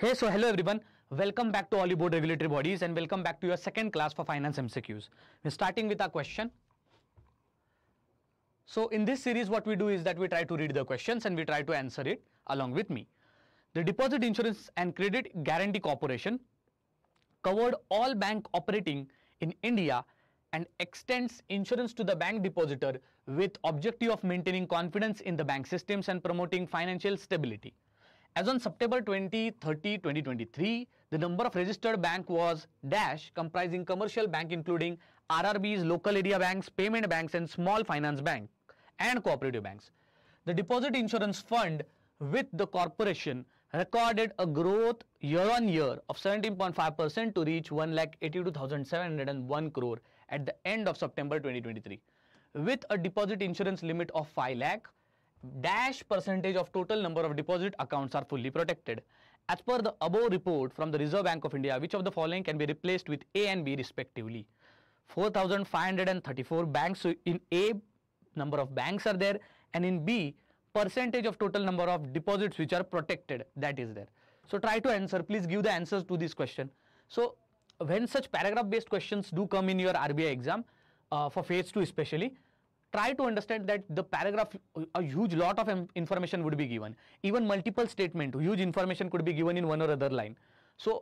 Hey, so hello everyone. Welcome back to all board regulatory bodies and welcome back to your second class for finance MCQs. We're starting with our question. So in this series, what we do is that we try to read the questions and we try to answer it along with me. The Deposit Insurance and Credit Guarantee Corporation covered all bank operating in India and extends insurance to the bank depositor with objective of maintaining confidence in the bank systems and promoting financial stability. As on September 20, 30, 2023, the number of registered bank was dash comprising commercial bank including RRBs, local area banks, payment banks and small finance bank and cooperative banks. The deposit insurance fund with the corporation recorded a growth year on year of 17.5% to reach 1,82,701 crore at the end of September 2023. With a deposit insurance limit of 5 lakh, dash percentage of total number of deposit accounts are fully protected. As per the above report from the Reserve Bank of India, which of the following can be replaced with A and B respectively? 4,534 banks, so in A, number of banks are there and in B, percentage of total number of deposits which are protected that is there. So try to answer, please give the answers to this question. So when such paragraph based questions do come in your RBI exam, uh, for phase 2 especially, try to understand that the paragraph a huge lot of information would be given even multiple statement huge information could be given in one or other line so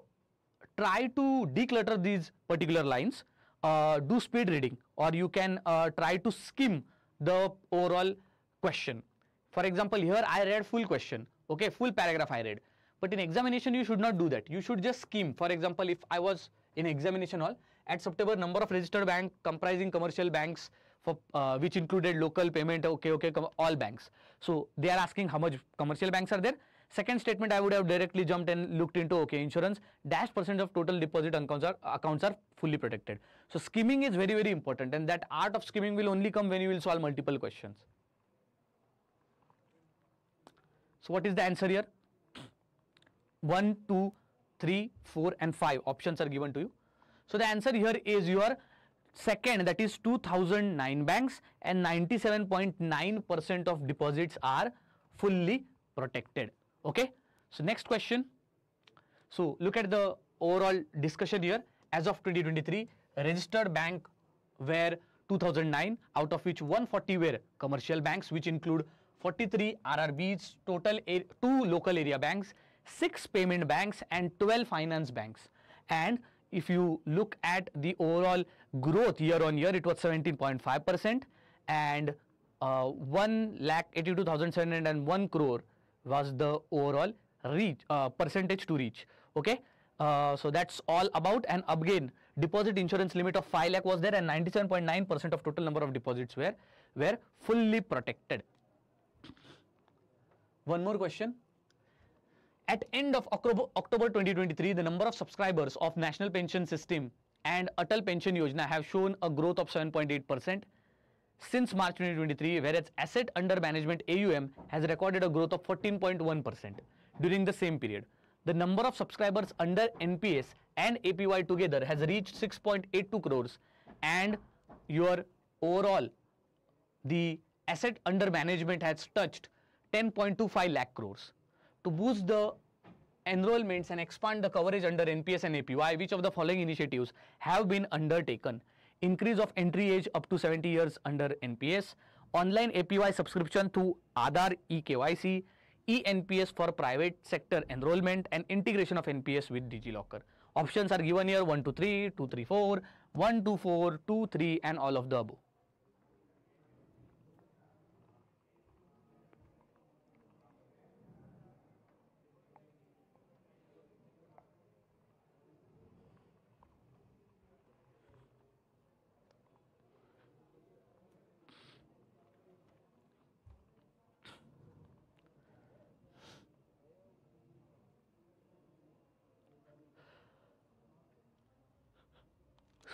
try to declutter these particular lines uh, do speed reading or you can uh, try to skim the overall question for example here i read full question okay full paragraph i read but in examination you should not do that you should just skim for example if i was in examination hall at september number of registered bank comprising commercial banks for uh, which included local payment okay okay all banks so they are asking how much commercial banks are there second statement i would have directly jumped and looked into okay insurance dash percent of total deposit accounts are accounts are fully protected so skimming is very very important and that art of skimming will only come when you will solve multiple questions so what is the answer here 1 2 3 4 and 5 options are given to you so the answer here is your Second, that is 2009 banks and 97.9% percent of deposits are fully protected. Okay. So next question. So look at the overall discussion here. As of 2023, registered bank were 2009 out of which 140 were commercial banks which include 43 RRBs, total 2 local area banks, 6 payment banks and 12 finance banks and if you look at the overall growth year on year, it was 17.5% and uh, 1 lakh 82,701 crore was the overall reach uh, percentage to reach. Okay. Uh, so that's all about and again deposit insurance limit of 5 lakh was there and 97.9 percent of total number of deposits were were fully protected one more question at end of October, 2023, the number of subscribers of National Pension System and Atal Pension Yojana have shown a growth of 7.8% since March 2023, whereas asset under management AUM has recorded a growth of 14.1% during the same period. The number of subscribers under NPS and APY together has reached 6.82 crores and your overall the asset under management has touched 10.25 lakh crores to boost the enrollments and expand the coverage under NPS and APY, which of the following initiatives have been undertaken? Increase of entry age up to 70 years under NPS, online APY subscription through Aadhaar eKYC, eNPS for private sector enrollment and integration of NPS with DigiLocker. Options are given here 1 to 3, 2, 3, 4, 1 2, 4, 2, 3 and all of the above.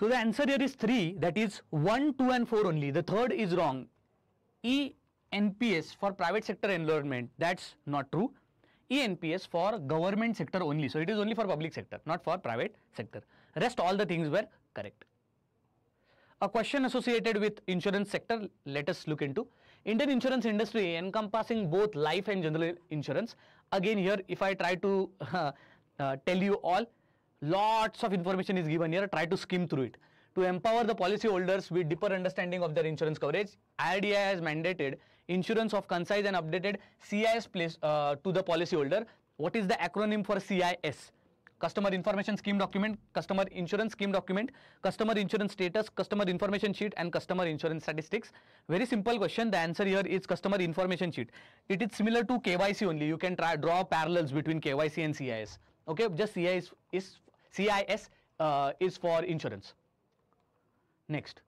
So the answer here is 3 that is 1, 2 and 4 only. The third is wrong. ENPS for private sector enrollment that's not true. ENPS for government sector only. So it is only for public sector not for private sector. Rest all the things were correct. A question associated with insurance sector let us look into. Indian insurance industry encompassing both life and general insurance. Again here if I try to uh, uh, tell you all Lots of information is given here. Try to skim through it. To empower the policyholders with deeper understanding of their insurance coverage, IRDAI has mandated insurance of concise and updated CIS place, uh, to the policyholder. What is the acronym for CIS? customer information scheme document, customer insurance scheme document, customer insurance status, customer information sheet and customer insurance statistics. Very simple question. The answer here is customer information sheet. It is similar to KYC only. You can try draw parallels between KYC and CIS. Okay, just CIS is CIS uh, is for insurance. Next.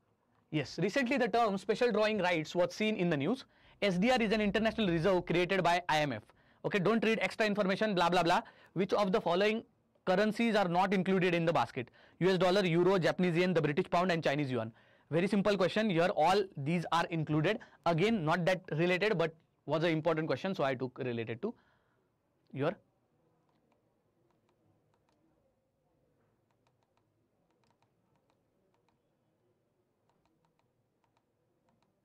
Yes, recently the term special drawing rights was seen in the news. SDR is an international reserve created by IMF. Okay, don't read extra information, blah, blah, blah. Which of the following currencies are not included in the basket? US dollar, euro, Japanese yen, the British pound and Chinese yuan. Very simple question. Here all these are included. Again, not that related, but was an important question. So I took related to your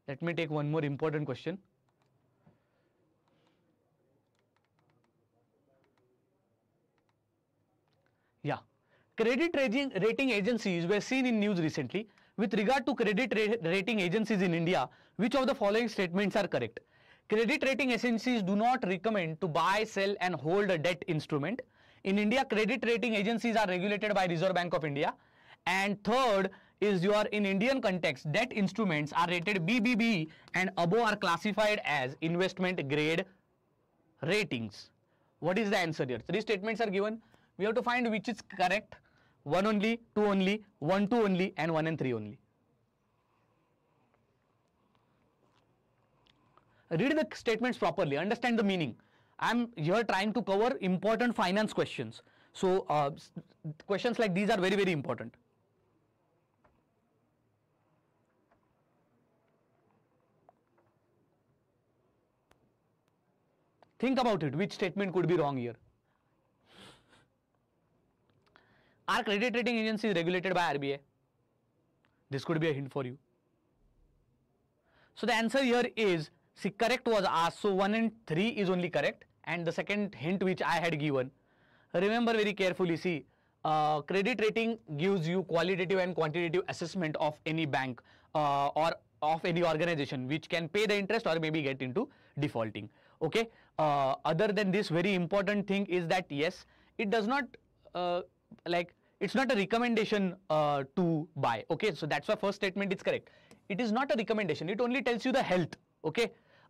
Let me take one more important question. Yeah, credit rating agencies were seen in news recently. With regard to credit rating agencies in India, which of the following statements are correct? Credit rating agencies do not recommend to buy, sell and hold a debt instrument. In India, credit rating agencies are regulated by Reserve Bank of India. And third, is your in Indian context debt instruments are rated BBB and above are classified as investment grade ratings. What is the answer here? Three statements are given. We have to find which is correct. 1 only, 2 only, 1, 2 only and 1 and 3 only. Read the statements properly. Understand the meaning. I am here trying to cover important finance questions. So, uh, questions like these are very, very important. Think about it, which statement could be wrong here? Are credit rating agencies regulated by RBI? This could be a hint for you. So the answer here is, see correct was asked, so 1 and 3 is only correct and the second hint which I had given. Remember very carefully, see, uh, credit rating gives you qualitative and quantitative assessment of any bank uh, or of any organization which can pay the interest or maybe get into defaulting okay uh, other than this very important thing is that yes it does not uh, like it's not a recommendation uh, to buy okay so that's why first statement is correct it is not a recommendation it only tells you the health okay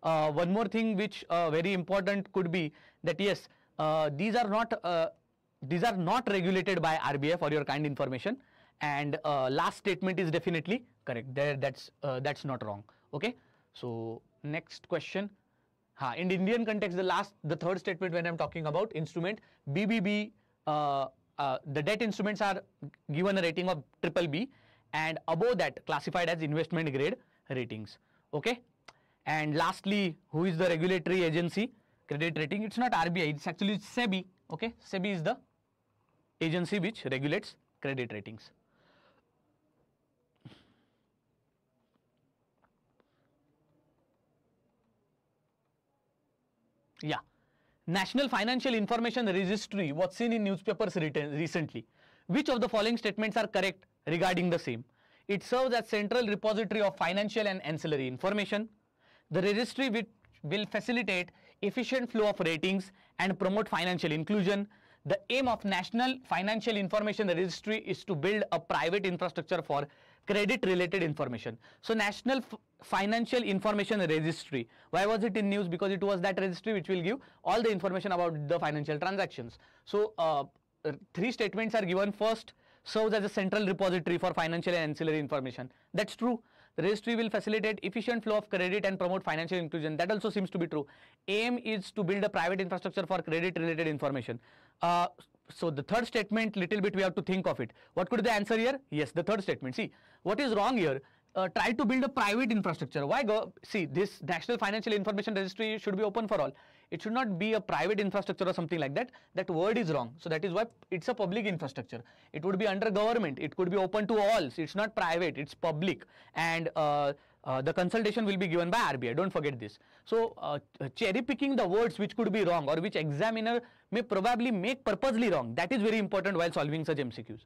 uh, one more thing which uh, very important could be that yes uh, these are not these are not regulated by RBI for your kind information and last statement is definitely correct there that's that's not wrong okay so next question in the Indian context, the last, the third statement when I'm talking about instrument, BBB, uh, uh, the debt instruments are given a rating of triple B and above that classified as investment grade ratings. Okay. And lastly, who is the regulatory agency credit rating? It's not RBI, it's actually SEBI. Okay. SEBI is the agency which regulates credit ratings. National Financial Information Registry was seen in newspapers recently. Which of the following statements are correct regarding the same? It serves as central repository of financial and ancillary information. The registry will facilitate efficient flow of ratings and promote financial inclusion. The aim of National Financial Information Registry is to build a private infrastructure for credit related information. So National F Financial Information Registry. Why was it in news? Because it was that registry which will give all the information about the financial transactions. So uh, three statements are given first serves as a central repository for financial and ancillary information. That's true. The registry will facilitate efficient flow of credit and promote financial inclusion. That also seems to be true. Aim is to build a private infrastructure for credit related information. Uh, so the third statement little bit we have to think of it what could be the answer here yes the third statement see what is wrong here uh, try to build a private infrastructure why go see this national financial information registry should be open for all it should not be a private infrastructure or something like that that word is wrong so that is why it's a public infrastructure it would be under government it could be open to all so it's not private it's public and uh, uh, the consultation will be given by RBI. Don't forget this. So, uh, cherry picking the words which could be wrong or which examiner may probably make purposely wrong. That is very important while solving such MCQs.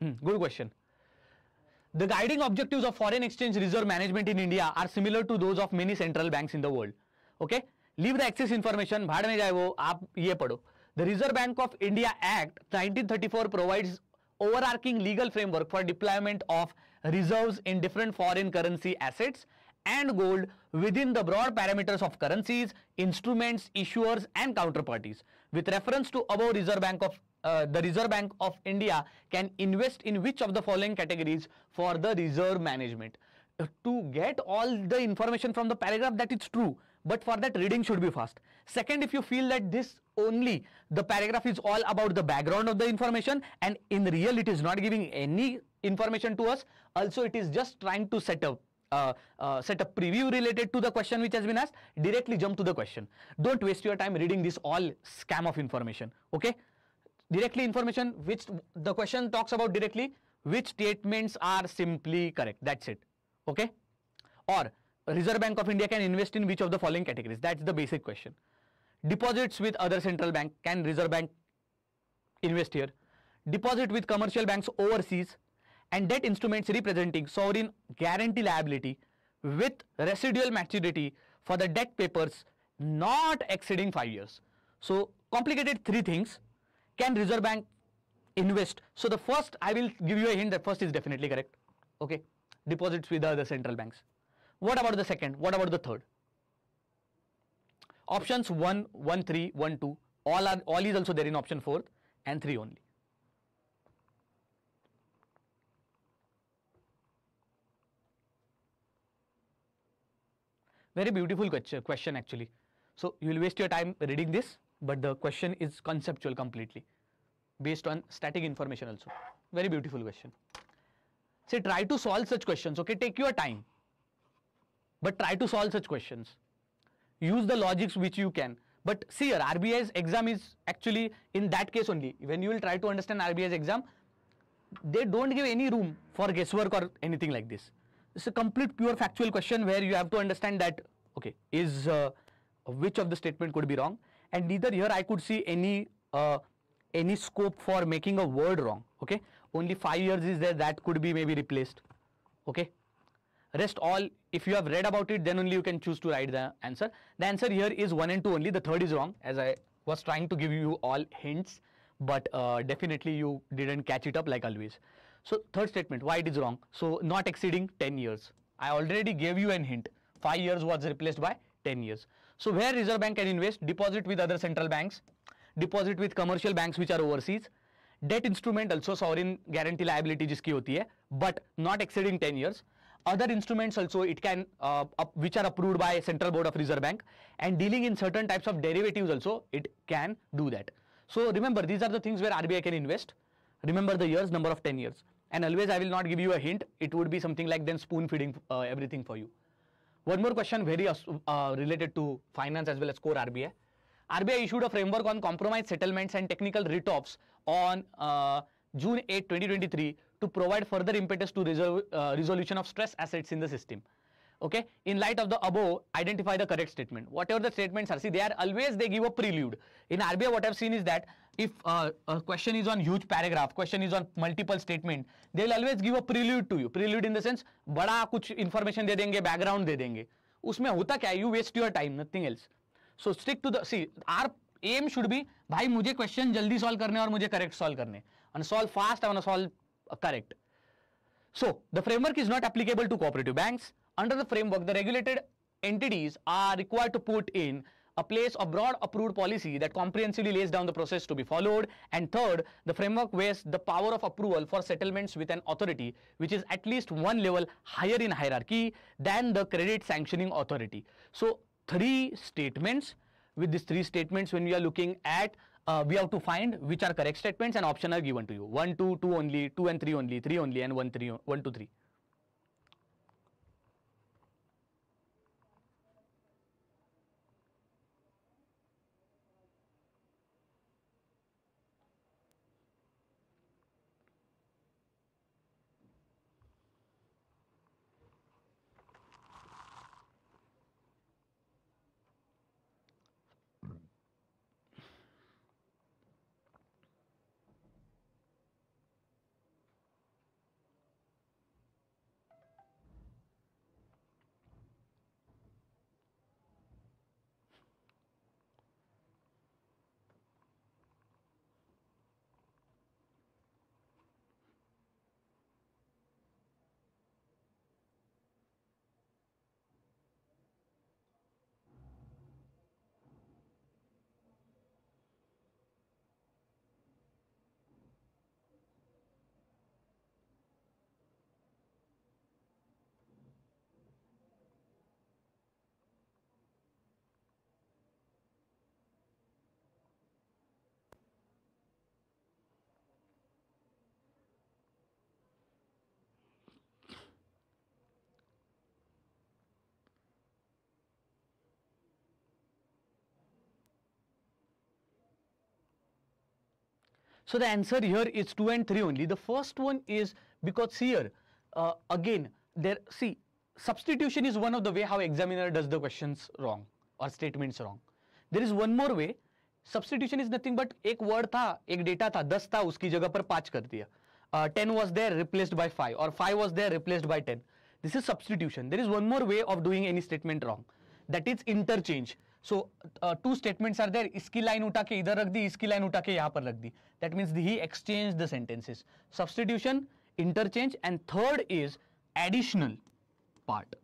Hmm, good question. The guiding objectives of foreign exchange reserve management in India are similar to those of many central banks in the world. Okay. Leave the access information. भाड़ में जाए वो the Reserve Bank of India Act 1934 provides overarching legal framework for deployment of reserves in different foreign currency assets and gold within the broad parameters of currencies, instruments, issuers and counterparties. With reference to above Reserve Bank of uh, the Reserve Bank of India can invest in which of the following categories for the reserve management. Uh, to get all the information from the paragraph that it's true, but for that reading should be fast. Second, if you feel that this only the paragraph is all about the background of the information and in real it is not giving any information to us, also it is just trying to set up uh, uh, set a preview related to the question which has been asked, directly jump to the question. Don't waste your time reading this all scam of information. Okay. Directly information which the question talks about directly, which statements are simply correct. That's it. Okay. Or Reserve Bank of India can invest in which of the following categories? That's the basic question. Deposits with other central bank, can Reserve Bank invest here? Deposit with commercial banks overseas and debt instruments representing sovereign guarantee liability with residual maturity for the debt papers not exceeding 5 years. So, complicated three things. Can Reserve Bank invest? So, the first I will give you a hint that first is definitely correct. Okay. Deposits with the other central banks. What about the second? What about the third? Options 1, 1, 3, 1, 2, all, are, all is also there in option 4 and 3 only. Very beautiful question actually. So you will waste your time reading this, but the question is conceptual completely based on static information also. Very beautiful question. Say try to solve such questions. Okay, take your time but try to solve such questions. Use the logics which you can. But see here, RBI's exam is actually in that case only. When you will try to understand RBI's exam, they don't give any room for guesswork or anything like this. It's a complete pure factual question where you have to understand that, okay, is uh, which of the statement could be wrong. And neither here I could see any uh, any scope for making a word wrong. Okay, only five years is there that could be maybe replaced. Okay, rest all if you have read about it then only you can choose to write the answer the answer here is 1 and 2 only the third is wrong as i was trying to give you all hints but uh, definitely you didn't catch it up like always so third statement why it is wrong so not exceeding 10 years i already gave you an hint 5 years was replaced by 10 years so where reserve bank can invest deposit with other central banks deposit with commercial banks which are overseas debt instrument also sovereign guarantee liability जिसकी hoti hai, but not exceeding ten years other instruments also it can uh, which are approved by central board of reserve bank and dealing in certain types of derivatives also it can do that so remember these are the things where rbi can invest remember the years number of 10 years and always i will not give you a hint it would be something like then spoon feeding uh, everything for you one more question very uh, uh related to finance as well as core rbi rbi issued a framework on compromise settlements and technical writ offs on uh, june 8 2023 to provide further impetus to resolve, uh, resolution of stress assets in the system. Okay, in light of the above, identify the correct statement. Whatever the statements are, see they are always they give a prelude. In RBI, what i have seen is that if uh, a question is on huge paragraph, question is on multiple statement, they will always give a prelude to you. Prelude in the sense, bada kuch information de denge background de denge usme hota kya You waste your time, nothing else. So stick to the see our aim aim should be भाई मुझे question जल्दी solve करने और मुझे correct solve करने solve fast and solve Uh, correct. So, the framework is not applicable to cooperative banks. Under the framework, the regulated entities are required to put in a place a broad approved policy that comprehensively lays down the process to be followed. And third, the framework weighs the power of approval for settlements with an authority which is at least one level higher in hierarchy than the credit sanctioning authority. So, three statements. With these three statements, when we are looking at uh, we have to find which are correct statements and option are given to you. 1, 2, 2 only, 2 and 3 only, 3 only and 1, 3, 1, 2, 3. So the answer here is 2 and 3 only. The first one is because here, uh, again, there see, substitution is one of the way how examiner does the questions wrong or statements wrong. There is one more way. Substitution is nothing but ek word tha, ek data tha, 10 tha, uski jagah par 10 was there replaced by 5 or 5 was there replaced by 10. This is substitution. There is one more way of doing any statement wrong. That is interchange. So two statements are there इसकी line उठा के इधर रख दी इसकी line उठा के यहां पर रख दी that means he exchange the sentences substitution interchange and third is additional part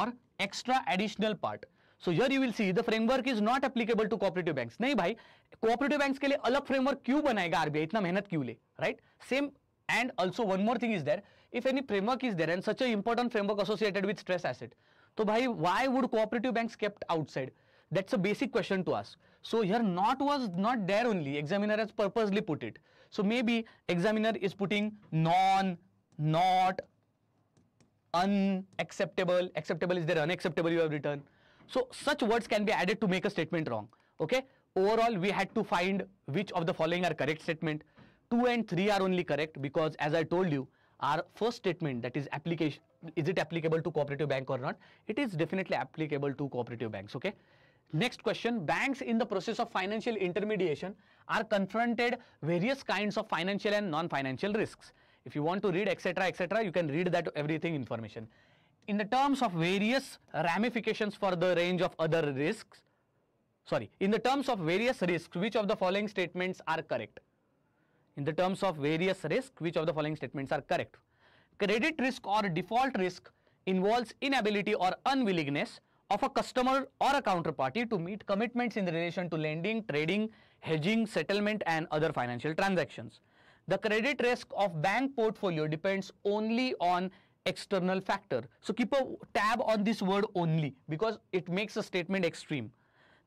और extra additional part so here you will see the framework is not applicable to cooperative banks नहीं भाई कोऑपरेटिव बैंक्स के लिए अलग framework क्यों बनाएगा RBI इतना मेहनत क्यों ले right same and also one more thing is there if any framework is there and such a important framework associated with stress asset तो भाई why would cooperative banks kept outside That's a basic question to ask. So here not was not there only, examiner has purposely put it. So maybe examiner is putting non, not, unacceptable, acceptable is there, unacceptable you have written. So such words can be added to make a statement wrong. Okay. Overall, we had to find which of the following are correct statement. 2 and 3 are only correct because as I told you, our first statement that is application, is it applicable to cooperative bank or not? It is definitely applicable to cooperative banks. Okay. Next question, banks in the process of financial intermediation are confronted various kinds of financial and non-financial risks. If you want to read etc etc, you can read that everything information. In the terms of various ramifications for the range of other risks, sorry, in the terms of various risks, which of the following statements are correct? In the terms of various risks, which of the following statements are correct? Credit risk or default risk involves inability or unwillingness of a customer or a counterparty to meet commitments in relation to lending, trading, hedging, settlement and other financial transactions. The credit risk of bank portfolio depends only on external factor. So keep a tab on this word only because it makes a statement extreme.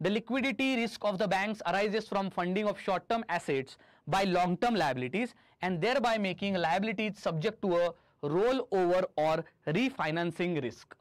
The liquidity risk of the banks arises from funding of short-term assets by long-term liabilities and thereby making liabilities subject to a rollover or refinancing risk.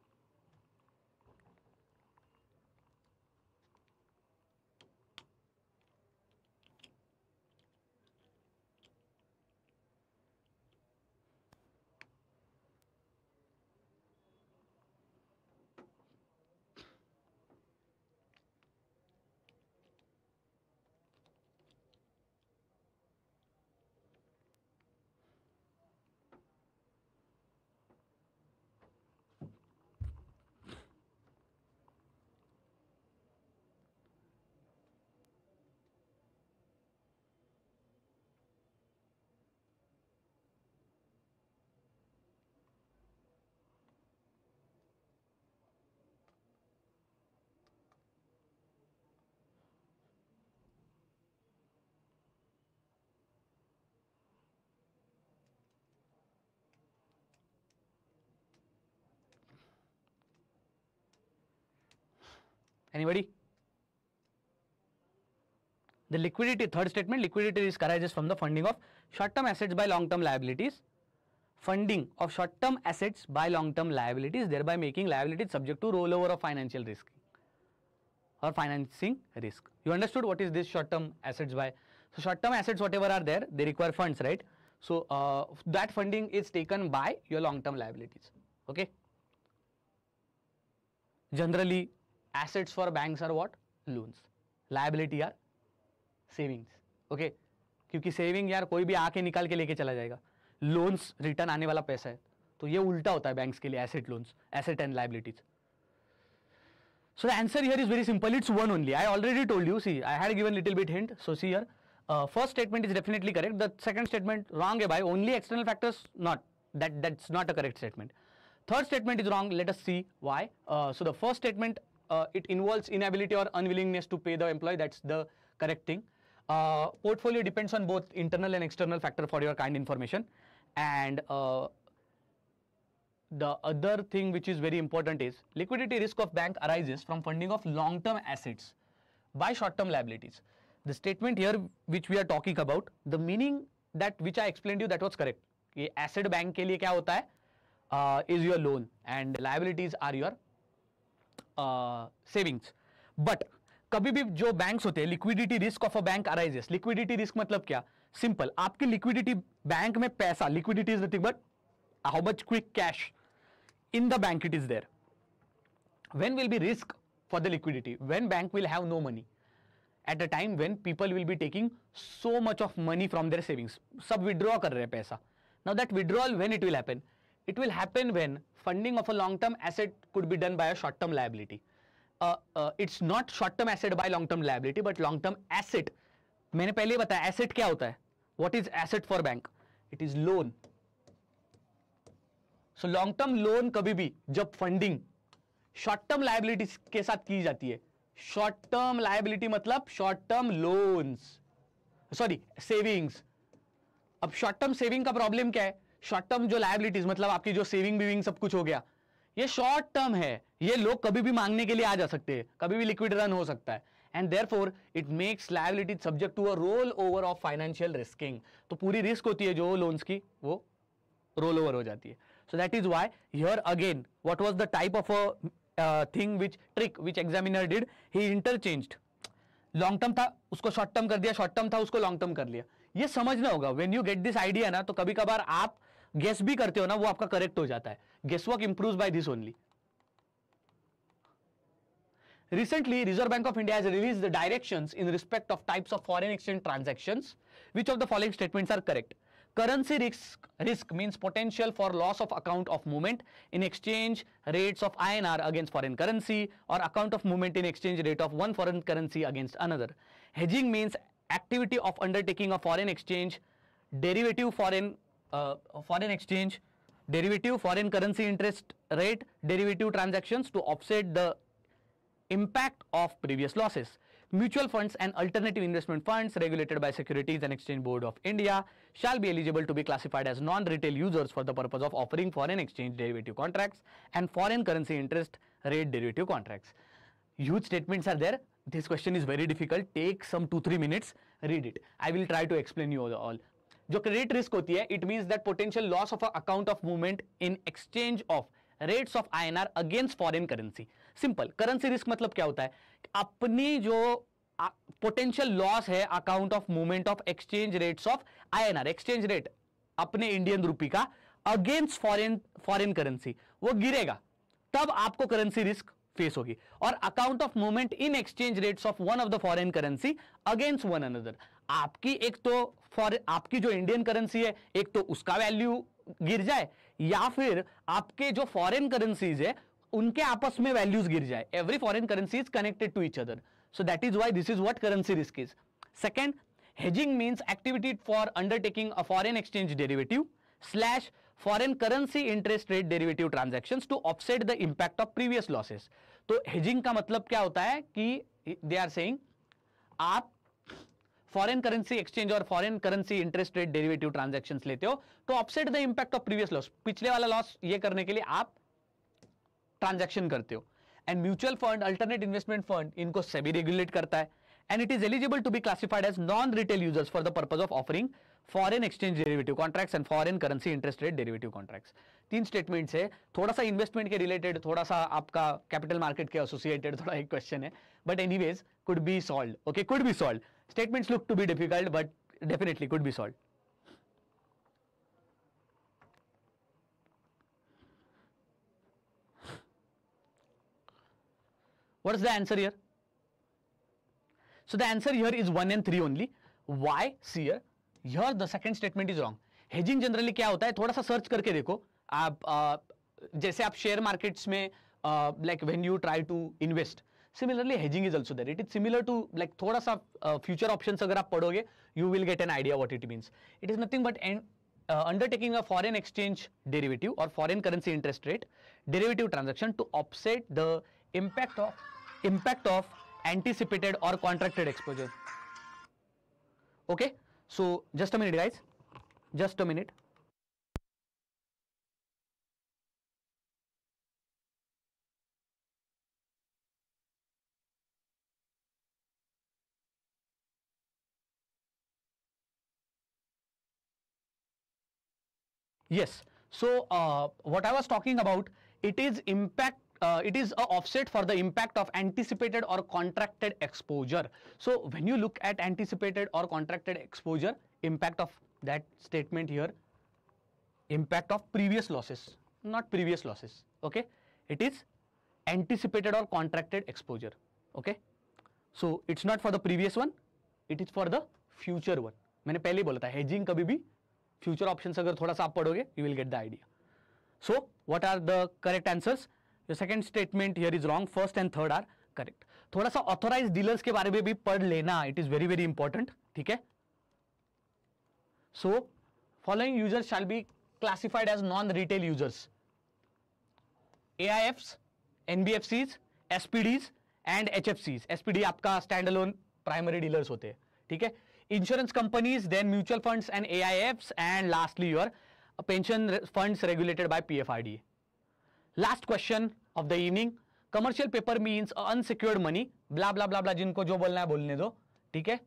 Anybody? The liquidity, third statement, liquidity risk arises from the funding of short-term assets by long-term liabilities. Funding of short-term assets by long-term liabilities, thereby making liabilities subject to rollover of financial risk or financing risk. You understood what is this short-term assets by? So, short-term assets whatever are there, they require funds, right? So, uh, that funding is taken by your long-term liabilities, okay? Generally, assets for banks are what loans liability are savings okay? क्योंकि saving यार कोई भी आके निकाल के लेके चला जाएगा लोन्स रिटर्न आने वाला पैसा है तो ये उल्टा होता है बैंक्स के लिए asset loans asset and liabilities so the answer here is very simple it's one only I already told you see I had given little bit hint so see here first statement is definitely correct the second statement wrong है भाई only external factors not that that's not a correct statement third statement is wrong let us see why so the first statement uh, it involves inability or unwillingness to pay the employee. That's the correct thing. Uh, portfolio depends on both internal and external factor for your kind information. And uh, the other thing which is very important is liquidity risk of bank arises from funding of long-term assets by short-term liabilities. The statement here which we are talking about, the meaning that which I explained you that was correct. asset bank ke liye kya hota hai Uh, is your loan and liabilities are your savings but कभी भी जो bank होते हैं liquidity risk of a bank arises liquidity risk मतलब क्या simple आपकी liquidity bank में पैसा liquidity is nothing but how much quick cash in the bank it is there when will be risk for the liquidity when bank will have no money at a time when people will be taking so much of money from their savings सब withdraw कर रहे हैं पैसा now that withdrawal when it will happen it will happen when funding of a long-term asset could be done by a short-term liability. Uh, uh, it's not short-term asset by long-term liability, but long-term asset. मैंने पहले बताया asset क्या होता है? What is asset for bank? It is loan. So long-term loan कभी भी जब funding short-term liabilities के साथ की जाती है, short-term liability मतलब short-term loans, sorry savings. अब short-term saving का problem क्या है? शॉर्ट टर्म जो लाइबिलिटीज मतलब आपकी जो सेविंग बिविंग सब कुछ हो गया ये शॉर्ट टर्म है ये लोग कभी भी मांगने के लिए आ जा सकते हैं कभी भी लिक्विड रन हो सकता है and therefore it makes liability subject to a roll over of financial risking तो पूरी रिस्क होती है जो लोन्स की वो रोल ओवर हो जाती है so that is why here again what was the type of a thing which trick which examiner did he interchange long term था उसको शॉर्ट टर्म कर दिया शॉर्ट टर्म था उसको लॉन्ग टर्म कर लिया ये समझना होगा when you get this idea ना तो कभी कभार आप गेस भी करते हो ना वो आपका करेक्ट हो जाता है guess work improve by this only Recently, Reserve Bank of India has released the directions in respect of types of foreign exchange transactions. Which of the following statements are correct? Currency risk, risk means potential for loss of account of movement in exchange rates of INR against foreign currency or account of movement in exchange rate of one foreign currency against another. Hedging means activity of undertaking of foreign exchange, derivative foreign Uh, foreign exchange, derivative foreign currency interest rate, derivative transactions to offset the impact of previous losses. Mutual funds and alternative investment funds regulated by Securities and Exchange Board of India shall be eligible to be classified as non-retail users for the purpose of offering foreign exchange derivative contracts and foreign currency interest rate derivative contracts. Huge statements are there. This question is very difficult. Take some 2-3 minutes, read it. I will try to explain you all. जो credit risk होती है it mean that potential loss of account of movement in exchange of rates of INR against foreign currency simple currency risk मतलब क्या होता है अपनी जो potential loss है account of movement of exchange rates of INR exchange rate अपने Indian rupee का against foreign foreign currency वो गिरेगा तब आपको करेंसी रिस्क फेस होगी और account of movement in exchange rates of one of the foreign currency against one another आपकी एक तो फॉर आपकी जो इंडियन करेंसी है एक तो उसका वैल्यू गिर जाए या फिर आपके जो फॉरेन करेंसीज है उनके आपस में वैल्यूज गिर जाए every foreign currency is connected to each other so that is why this is what currency risk is second hedging means activity for undertaking a foreign exchange derivative slash foreign currency interest rate derivative transaction to offset the impact of previous losses तो hedging का मतलब क्या होता है कि दे are से आप foreign currency exchange और foreign currency interest rate derivative transaction लेते हो तो offset the impact of previous loss पिछले वाला लॉस ये करने के लिए आप ट्रांजेक्शन करते हो and mutual fund alternate investment fund इनको सेबी रेगुलेट करता है and it is eligible to be classified as non retail users for the purpose of offering foreign exchange derivative contracts and foreign currency interest rate derivative contracts तीन statement है थोड़ा सा investment के related थोड़ा सा आपका कैपिटल मार्केट के associated थोड़ा एक क्वेश्चन है but wedge could be solve okay could be solve Statements look to be difficult but definitely could be solved. What is the answer here? So the answer here is 1 and 3 only. Why? See here. Here the second statement is wrong. Hedging generally क्या होता है थोड़ा सा search करके देखो आप आ, जैसे आप शेयर मार्केट्स में like when you try to invest Similarly, hedging is also there. It is similar to like, like sa uh, future options. Option अगर आप पढ़ोगे you will get an idea what it means it is nothing undertaking a foreign exchange derivative or foreign currency interest rate derivative transaction to offset the impact of impact of anticipated or contracted exposure okay so just a minute guys just a minute Yes. So uh, what I was talking about, it is impact. Uh, it is a offset for the impact of anticipated or contracted exposure. So when you look at anticipated or contracted exposure, impact of that statement here, impact of previous losses, not previous losses. Okay, it is anticipated or contracted exposure. Okay, so it's not for the previous one, it is for the future one. मैंने पहले बोला था hedging कभी भी future option अगर थोड़ा सा आप पढ़ोगे you will get the idea so what are the correct answers your second statement here is wrong first and third are correct थोड़ा सा ऑथोराइज डीलर्स के बारे में भी पढ़ लेना it is very very important ठीक है so following users shall be classified as non retail users A I F users. SPDs and H F HFCs. SPD आपका स्टैंड अलोन प्राइमरी डीलर्स होते हैं ठीक है insurance companies, then mutual funds and AIFs, and lastly, your pension funds regulated by PFID. Last question of the evening. Commercial paper means unsecured money. Blah, blah, blah, blah, jinko jo bolna hai bolne do. Okay?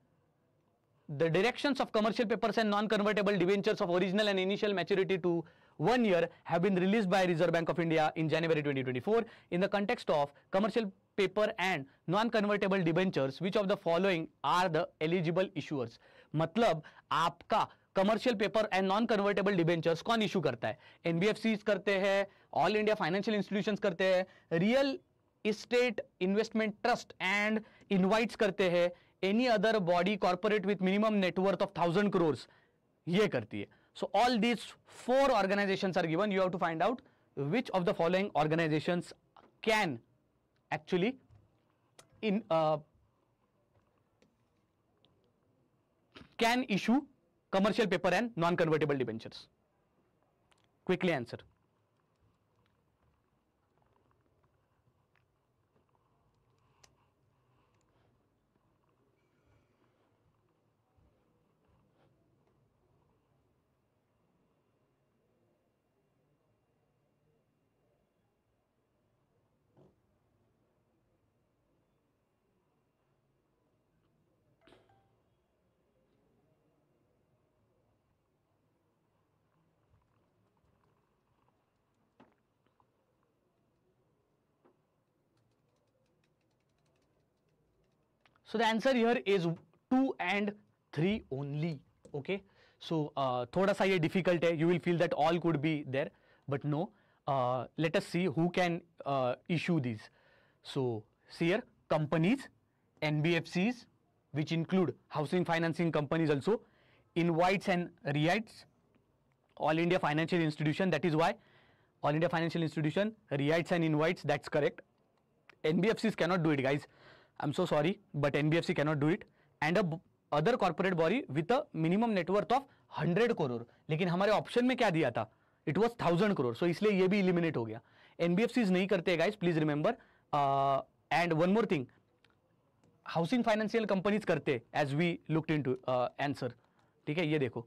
The directions of commercial papers and non-convertible debentures of original and initial maturity to one year have been released by Reserve Bank of India in January 2024 in the context of commercial paper and non convertible debentures which of the following are the eligible issuers मतलब आपका commercial paper and non convertible debentures कौन issue करता है NBFC करते हैं all India financial institution करते हैं real estate investment trust and InvITs करते हैं any other body corporate with minimum net worth of thousand crore ये करती है so all these four organisation are given you have to find out which of the following organisation can actually in uh, can issue commercial paper and non-convertible debentures? Quickly answer. So the answer here is 2 and 3 only. Okay. So uh, thoda sa ye difficult hai. You will feel that all could be there. But no. Uh, let us see who can uh, issue these. So see here companies, NBFCs which include housing financing companies also, invites and REITs, All India Financial Institution that is why All India Financial Institution, REITs and invites that's correct. NBFCs cannot do it guys. I'm so sorry, but NBFC cannot do it and a other corporate body with a minimum net worth of hundred crore लेकिन हमारे ऑप्शन में क्या दिया था it was thousand crore so इसलिए ये भी इलिमिनेट हो गया सीज नहीं करते guys please remember and one more thing housing financial companies करते as we looked into answer ठीक है ये देखो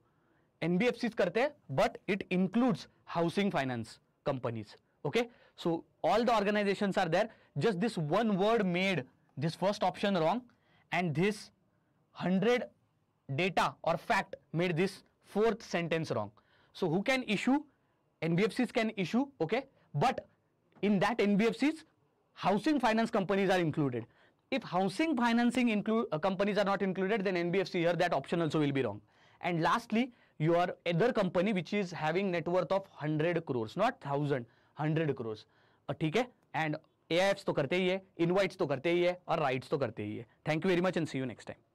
सीज करते हैं but it includes housing finance companies okay so all the organisation are there just this one word made this first option wrong and this 100 data or fact made this fourth sentence wrong. So who can issue? NBFCs can issue, okay? But in that NBFCs, housing finance companies are included. If housing financing include, uh, companies are not included, then NBFC here that option also will be wrong. And lastly, your other company which is having net worth of 100 crores, not 1000, 100 crores. Uh, okay? And A तो करते ही है invites तो करते ही है और rights तो करते ही है thank you very much and see you next time